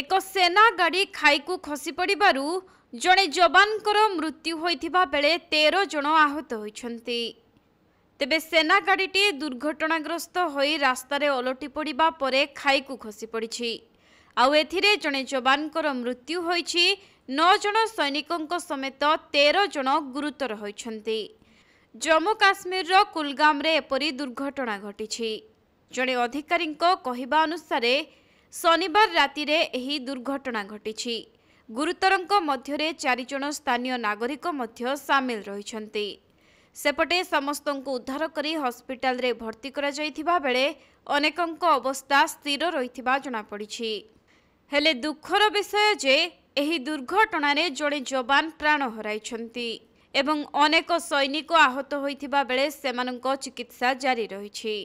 ଏକ ସେନା ଗାଡ଼ି ଖାଇକୁ ଖସିପଡ଼ିବାରୁ ଜଣେ ଯବାନଙ୍କର ମୃତ୍ୟୁ ହୋଇଥିବା ବେଳେ ତେର ଜଣ ଆହତ ହୋଇଛନ୍ତି ତେବେ ସେନା ଗାଡ଼ିଟି ଦୁର୍ଘଟଣାଗ୍ରସ୍ତ ହୋଇ ରାସ୍ତାରେ ଓଲଟି ପଡ଼ିବା ପରେ ଖାଇକୁ ଖସିପଡ଼ିଛି ଆଉ ଏଥିରେ ଜଣେ ଯବାନଙ୍କର ମୃତ୍ୟୁ ହୋଇଛି ନଅ ଜଣ ସୈନିକଙ୍କ ସମେତ ତେର ଜଣ ଗୁରୁତର ହୋଇଛନ୍ତି ଜମ୍ମୁ କାଶ୍ମୀରର କୁଲଗାମରେ ଏପରି ଦୁର୍ଘଟଣା ଘଟିଛି ଜଣେ ଅଧିକାରୀଙ୍କ କହିବା ଅନୁସାରେ ଶନିବାର ରାତିରେ ଏହି ଦୁର୍ଘଟଣା ଘଟିଛି ଗୁରୁତରଙ୍କ ମଧ୍ୟରେ ଚାରିଜଣ ସ୍ଥାନୀୟ ନାଗରିକ ମଧ୍ୟ ସାମିଲ ରହିଛନ୍ତି ସେପଟେ ସମସ୍ତଙ୍କୁ ଉଦ୍ଧାର କରି ହସ୍ପିଟାଲରେ ଭର୍ତ୍ତି କରାଯାଇଥିବା ବେଳେ ଅନେକଙ୍କ ଅବସ୍ଥା ସ୍ଥିର ରହିଥିବା ଜଣାପଡ଼ିଛି ହେଲେ ଦୁଃଖର ବିଷୟ ଯେ ଏହି ଦୁର୍ଘଟଣାରେ ଜଣେ ଯବାନ ପ୍ରାଣ ହରାଇଛନ୍ତି ଏବଂ ଅନେକ ସୈନିକ ଆହତ ହୋଇଥିବା ବେଳେ ସେମାନଙ୍କ ଚିକିତ୍ସା ଜାରି ରହିଛି